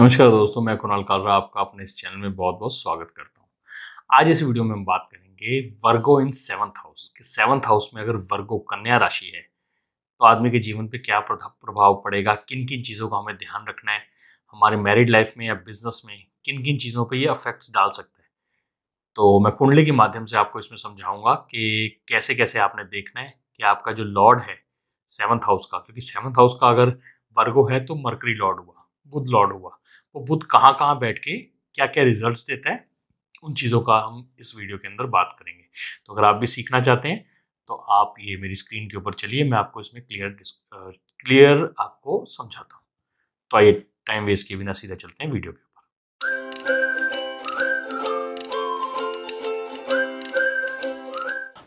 नमस्कार दोस्तों मैं कुणाल कालरा आपका अपने इस चैनल में बहुत बहुत स्वागत करता हूँ आज इस वीडियो में हम बात करेंगे वर्गो इन सेवंथ हाउस कि सेवंथ हाउस में अगर वर्गो कन्या राशि है तो आदमी के जीवन पे क्या प्रभाव पड़ेगा किन किन चीज़ों का हमें ध्यान रखना है हमारे मैरिड लाइफ में या बिजनेस में किन किन चीज़ों पर ये अफेक्ट्स डाल सकते हैं तो मैं कुंडली के माध्यम से आपको इसमें समझाऊंगा कि कैसे कैसे आपने देखना है कि आपका जो लॉर्ड है सेवन्थ हाउस का क्योंकि सेवन्थ हाउस का अगर वर्गो है तो मरकरी लॉर्ड हुआ बुद्ध लॉर्ड हुआ वो बुद्ध कहाँ कहाँ बैठ के क्या क्या रिजल्ट देता है उन चीज़ों का हम इस वीडियो के अंदर बात करेंगे तो अगर आप भी सीखना चाहते हैं तो आप ये मेरी स्क्रीन के ऊपर चलिए मैं आपको इसमें क्लियर क्लियर आपको समझाता हूँ तो आइए टाइम वेस्ट किए बिना सीधा चलते हैं वीडियो के ऊपर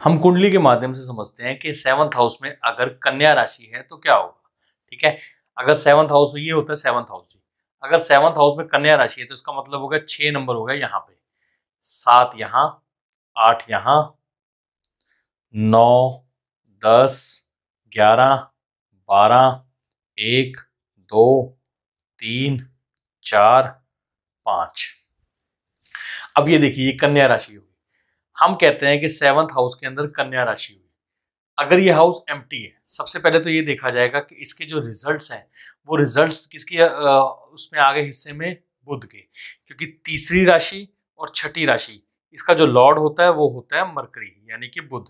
हम कुंडली के माध्यम से समझते हैं कि सेवंथ हाउस में अगर कन्या राशि है तो क्या होगा ठीक है अगर सेवंथ हाउस ये होता है सेवंथ हाउस जी अगर सेवंथ हाउस में कन्या राशि है तो इसका मतलब होगा छह नंबर होगा यहाँ पे सात यहाँ आठ यहाँ नौ दस ग्यारह बारह एक दो तीन चार पाँच अब ये देखिए ये कन्या राशि होगी हम कहते हैं कि सेवंथ हाउस के अंदर कन्या राशि होगी अगर ये हाउस एम है सबसे पहले तो ये देखा जाएगा कि इसके जो रिजल्ट्स हैं वो रिजल्ट्स किसके उसमें आगे हिस्से में बुध के क्योंकि तीसरी राशि और छठी राशि इसका जो लॉर्ड होता है वो होता है मरकरी यानी कि बुध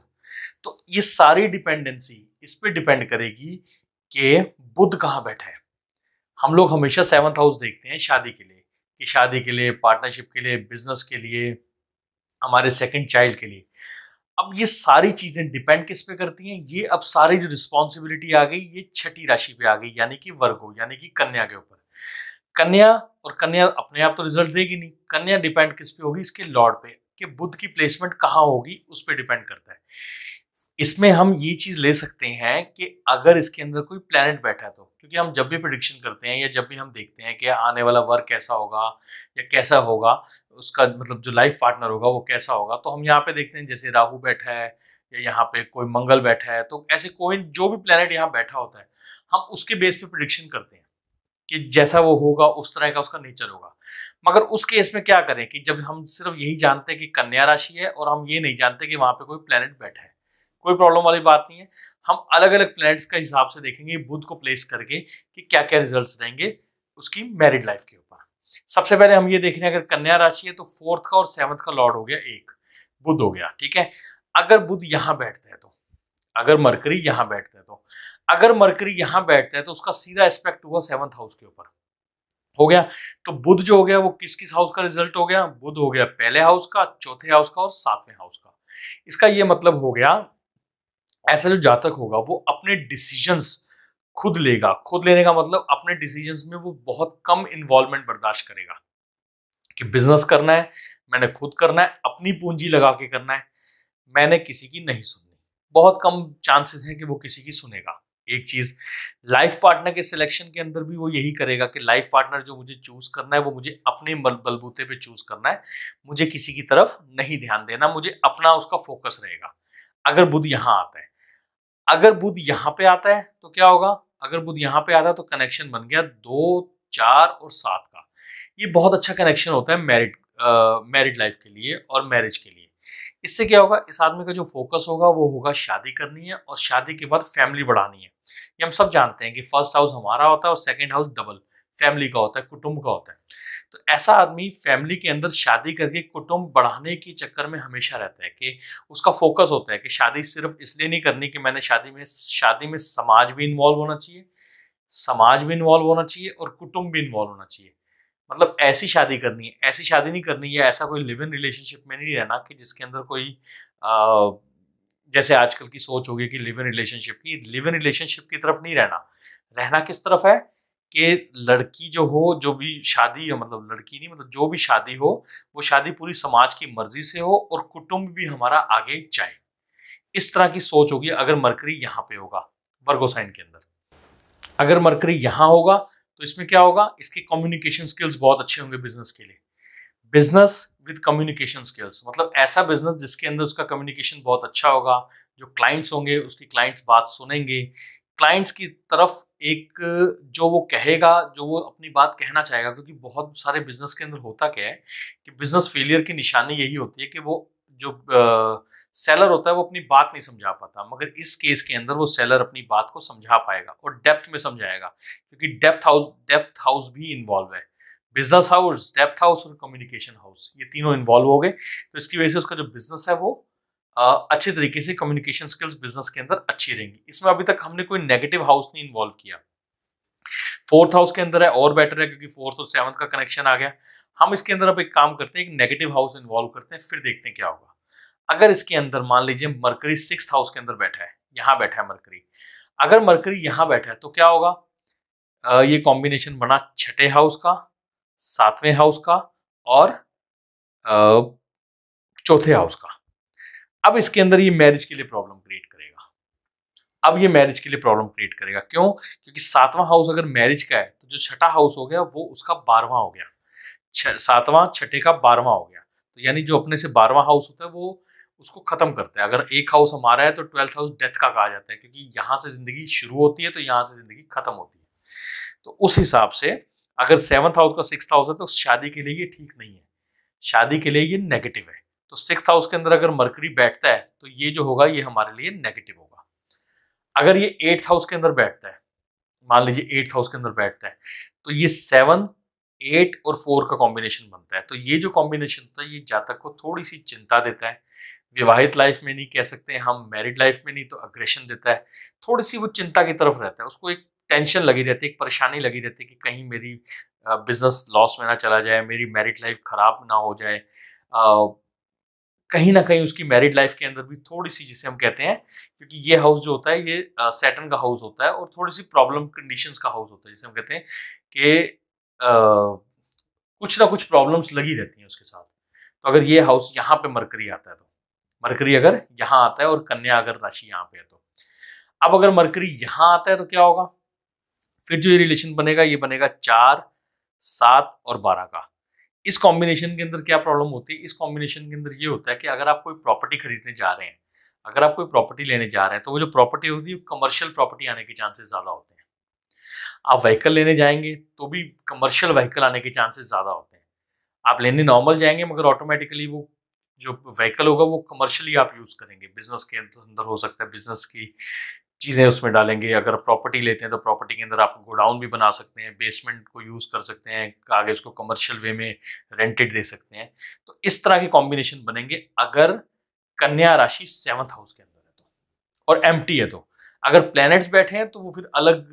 तो ये सारी डिपेंडेंसी इस पर डिपेंड करेगी कि बुध कहाँ बैठे हैं हम लोग हमेशा सेवन्थ हाउस देखते हैं शादी के लिए कि शादी के लिए पार्टनरशिप के लिए बिजनेस के लिए हमारे सेकंड चाइल्ड के लिए अब ये सारी चीज़ें डिपेंड किस पे करती हैं ये अब सारी जो रिस्पॉन्सिबिलिटी आ गई ये छठी राशि पे आ गई यानी कि वर्गो यानी कि कन्या के ऊपर कन्या और कन्या अपने आप तो रिजल्ट देगी नहीं कन्या डिपेंड किस पे होगी इसके लॉर्ड पे कि बुद्ध की प्लेसमेंट कहाँ होगी उस पर डिपेंड करता है इसमें हम ये चीज़ ले सकते हैं कि अगर इसके अंदर कोई प्लानट बैठा है तो क्योंकि हम जब भी प्रडिक्शन करते हैं या जब भी हम देखते हैं कि आने वाला वर्क कैसा होगा या कैसा होगा उसका मतलब जो लाइफ पार्टनर होगा वो कैसा होगा तो हम यहाँ पे देखते हैं जैसे राहु बैठा है या यहाँ पे कोई मंगल बैठा है तो ऐसे कोई जो भी प्लानट यहाँ बैठा होता है हम उसके बेस पे प्रडिक्शन करते हैं कि जैसा वो होगा उस तरह का उसका नेचर होगा मगर उस केस में क्या करें कि जब हम सिर्फ यही जानते हैं कि कन्या राशि है और हम ये नहीं जानते कि वहाँ पे कोई प्लानट बैठा है कोई प्रॉब्लम वाली बात नहीं है हम अलग अलग प्लैनेट्स का हिसाब से देखेंगे बुध को प्लेस करके कि क्या क्या रिजल्ट रहेंगे उसकी मैरिड लाइफ के ऊपर सबसे पहले हम ये देख रहे हैं अगर कन्या राशि है तो फोर्थ का और सेवन्थ का लॉर्ड हो गया एक बुध हो गया ठीक है अगर बुध यहाँ बैठते हैं तो अगर मरकरी यहाँ बैठते हैं तो अगर मरकरी यहाँ बैठते हैं तो उसका सीधा एस्पेक्ट हुआ सेवन्थ हाउस के ऊपर हो गया तो बुध जो हो गया वो किस किस हाउस का रिजल्ट हो गया बुध हो गया पहले हाउस का चौथे हाउस का और सातवें हाउस का इसका ये मतलब हो गया ऐसा जो जातक होगा वो अपने डिसीजंस खुद लेगा खुद लेने का मतलब अपने डिसीजंस में वो बहुत कम इन्वॉल्वमेंट बर्दाश्त करेगा कि बिजनेस करना है मैंने खुद करना है अपनी पूंजी लगा के करना है मैंने किसी की नहीं सुननी बहुत कम चांसेस हैं कि वो किसी की सुनेगा एक चीज लाइफ पार्टनर के सिलेक्शन के अंदर भी वो यही करेगा कि लाइफ पार्टनर जो मुझे चूज करना है वो मुझे अपने बलबूते पे चूज करना है मुझे किसी की तरफ नहीं ध्यान देना मुझे अपना उसका फोकस रहेगा अगर बुद्ध यहां आता है अगर बुद्ध यहाँ पे आता है तो क्या होगा अगर बुद्ध यहाँ पे आता है तो कनेक्शन बन गया दो चार और सात का ये बहुत अच्छा कनेक्शन होता है मैरिड मैरिड लाइफ के लिए और मैरिज के लिए इससे क्या होगा इस आदमी का जो फोकस होगा वो होगा शादी करनी है और शादी के बाद फैमिली बढ़ानी है ये हम सब जानते हैं कि फर्स्ट हाउस हमारा होता है और सेकेंड हाउस डबल फैमिली का होता है कुटुंब का होता है तो ऐसा आदमी फैमिली के अंदर शादी करके कुटुंब बढ़ाने के चक्कर में हमेशा रहता है कि उसका फोकस होता है कि शादी सिर्फ इसलिए नहीं करनी कि मैंने शादी में शादी में समाज भी इन्वॉल्व होना चाहिए समाज भी इन्वॉल्व होना चाहिए और कुटुंब भी इन्वॉल्व होना चाहिए मतलब ऐसी शादी करनी है ऐसी शादी नहीं करनी या ऐसा कोई लिव इन रिलेशनशिप में नहीं रहना कि जिसके अंदर कोई आ, जैसे आजकल की सोच होगी कि लिव इन रिलेशनशिप की लिव इन रिलेशनशिप की तरफ नहीं रहना रहना किस तरफ है कि लड़की जो हो जो भी शादी हो मतलब लड़की नहीं मतलब जो भी शादी हो वो शादी पूरी समाज की मर्जी से हो और कुटुंब भी हमारा आगे जाए इस तरह की सोच होगी अगर मरकरी यहाँ पे होगा वर्गो साइन के अंदर अगर मरकरी यहाँ होगा तो इसमें क्या होगा इसके कम्युनिकेशन स्किल्स बहुत अच्छे होंगे बिजनेस के लिए बिजनेस विद कम्युनिकेशन स्किल्स मतलब ऐसा बिजनेस जिसके अंदर उसका कम्युनिकेशन बहुत अच्छा होगा जो क्लाइंट्स होंगे उसकी क्लाइंट्स बात सुनेंगे क्लाइंट्स की तरफ एक जो वो कहेगा जो वो अपनी बात कहना चाहेगा क्योंकि बहुत सारे बिजनेस के अंदर होता क्या है कि बिजनेस फेलियर की निशानी यही होती है कि वो जो सेलर होता है वो अपनी बात नहीं समझा पाता मगर इस केस के अंदर वो सेलर अपनी बात को समझा पाएगा और डेप्थ में समझाएगा क्योंकि डेप्थ हाउस डेप्थ हाउस भी इन्वॉल्व है बिजनेस हाउस डेप्थ हाउस और कम्युनिकेशन हाउस ये तीनों इन्वॉल्व हो गए तो इसकी वजह से उसका जो बिजनेस है वो अच्छे तरीके से कम्युनिकेशन स्किल्स बिजनेस के अंदर अच्छी रहेंगी इसमें अभी तक हमने कोई नेगेटिव हाउस नहीं इन्वॉल्व किया फोर्थ हाउस के अंदर है और बेटर है क्योंकि फोर्थ और सेवन्थ का कनेक्शन आ गया हम इसके अंदर अब एक काम करते हैं एक नेगेटिव हाउस इन्वॉल्व करते हैं फिर देखते हैं क्या होगा अगर इसके अंदर मान लीजिए मरकरी सिक्स हाउस के अंदर बैठा है यहाँ बैठा है मरकरी अगर मरकरी यहाँ बैठा है तो क्या होगा ये कॉम्बिनेशन बना छठे हाउस का सातवें हाउस का और चौथे हाउस का अब इसके अंदर ये मैरिज के लिए प्रॉब्लम क्रिएट करेगा अब ये मैरिज के लिए प्रॉब्लम क्रिएट करेगा क्यों क्योंकि सातवां हाउस अगर मैरिज का है तो जो छठा हाउस हो गया वो उसका बारहवा हो गया सातवां छठे का बारहवां हो गया तो यानी जो अपने से बारहवां हाउस होता है वो उसको खत्म करता है अगर एक हाउस हमारा है तो ट्वेल्थ हाउस डेथ का कहा जाता है क्योंकि यहाँ से जिंदगी शुरू होती है तो यहाँ से जिंदगी खत्म होती है तो उस हिसाब से अगर सेवन्थ हाउस का सिक्स हाउस है तो शादी के लिए ये ठीक नहीं है शादी के लिए ये नेगेटिव है तो सिक्स हाउस के अंदर अगर मरकरी बैठता है तो ये जो होगा ये हमारे लिए नेगेटिव होगा अगर ये एट्थ हाउस के अंदर बैठता है मान लीजिए एट्थ हाउस के अंदर बैठता है तो ये सेवन एट और फोर का कॉम्बिनेशन बनता है तो ये जो कॉम्बिनेशन होता है ये जातक को थोड़ी सी चिंता देता है विवाहित लाइफ में नहीं कह सकते हम मैरिड लाइफ में नहीं तो अग्रेशन देता है थोड़ी सी वो चिंता की तरफ रहता है उसको एक टेंशन लगी रहती है एक परेशानी लगी रहती है कि कहीं मेरी बिजनेस लॉस में ना चला जाए मेरी मैरिड लाइफ खराब ना हो जाए कहीं ना कहीं उसकी मैरिड लाइफ के अंदर भी थोड़ी सी जिसे हम कहते हैं क्योंकि ये हाउस जो होता है ये सैटन का हाउस होता है और थोड़ी सी प्रॉब्लम कंडीशंस का हाउस होता है जिसे हम कहते हैं कि कुछ ना कुछ प्रॉब्लम्स लगी रहती हैं उसके साथ तो अगर ये हाउस यहाँ पे मरकरी आता है तो मरकरी अगर यहाँ आता है और कन्या अगर राशि यहाँ पे है तो अब अगर मरकरी यहाँ आता है तो क्या होगा फिर जो ये रिलेशन बनेगा ये बनेगा चार सात और बारह का इस कॉम्बिनेशन के अंदर क्या प्रॉब्लम होती है इस कॉम्बिनेशन के अंदर ये होता है कि अगर आप कोई प्रॉपर्टी खरीदने जा रहे हैं अगर आप कोई प्रॉपर्टी लेने जा रहे हैं तो वो जो प्रॉपर्टी होती है कमर्शियल प्रॉपर्टी आने के चांसेस ज़्यादा होते हैं आप व्हीकल लेने जाएंगे तो भी कमर्शियल व्हीकल आने के चांसेस ज़्यादा होते हैं आप लेने नॉर्मल जाएंगे मगर ऑटोमेटिकली वो जो व्हीकल होगा वो कमर्शियली आप यूज़ करेंगे बिजनेस के अंदर हो सकता है बिजनेस की चीज़ें उसमें डालेंगे अगर प्रॉपर्टी लेते हैं तो प्रॉपर्टी के अंदर आप गोडाउन भी बना सकते हैं बेसमेंट को यूज़ कर सकते हैं आगे उसको कमर्शियल वे में रेंटेड दे सकते हैं तो इस तरह के कॉम्बिनेशन बनेंगे अगर कन्या राशि सेवन्थ हाउस के अंदर है तो और एम है तो अगर प्लैनेट्स बैठे हैं तो वो फिर अलग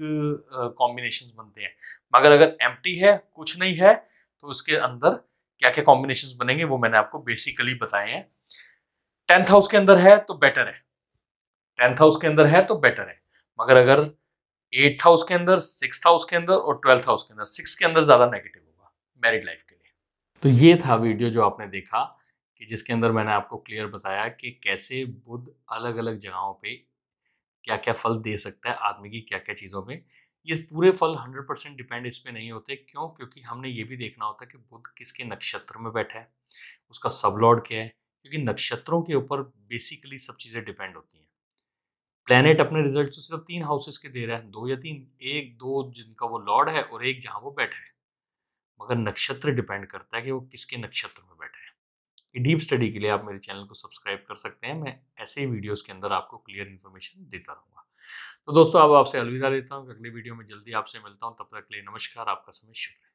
कॉम्बिनेशन बनते हैं मगर अगर एम है कुछ नहीं है तो उसके अंदर क्या क्या कॉम्बिनेशन बनेंगे वो मैंने आपको बेसिकली बताए हैं टेंथ हाउस के अंदर है तो बेटर है टेंथ हाउस के अंदर है तो बेटर है मगर अगर एट्थ हाउस के अंदर सिक्स हाउस के अंदर और ट्वेल्थ हाउस के अंदर सिक्स के अंदर ज़्यादा नेगेटिव होगा मैरिड लाइफ के लिए तो ये था वीडियो जो आपने देखा कि जिसके अंदर मैंने आपको क्लियर बताया कि कैसे बुद्ध अलग अलग जगहों पे क्या क्या फल दे सकता है आदमी की क्या क्या चीज़ों पे ये पूरे फल 100 परसेंट डिपेंड इस पर नहीं होते क्यों क्योंकि हमने ये भी देखना होता है कि बुद्ध किसके नक्षत्र में बैठा है उसका सब लॉर्ड क्या है क्योंकि नक्षत्रों के ऊपर बेसिकली सब चीज़ें डिपेंड होती हैं प्लेनेट अपने रिजल्ट तो सिर्फ तीन हाउसेस के दे रहा है दो या तीन एक दो जिनका वो लॉर्ड है और एक जहाँ वो बैठा है मगर नक्षत्र डिपेंड करता है कि वो किसके नक्षत्र में बैठा है डीप स्टडी के लिए आप मेरे चैनल को सब्सक्राइब कर सकते हैं मैं ऐसे ही वीडियोस के अंदर आपको क्लियर इन्फॉर्मेशन देता रहूँगा तो दोस्तों अब आपसे अलविदा लेता हूँ अगले वीडियो में जल्दी आपसे मिलता हूँ तब तक के लिए नमस्कार आपका समय शुक्रिया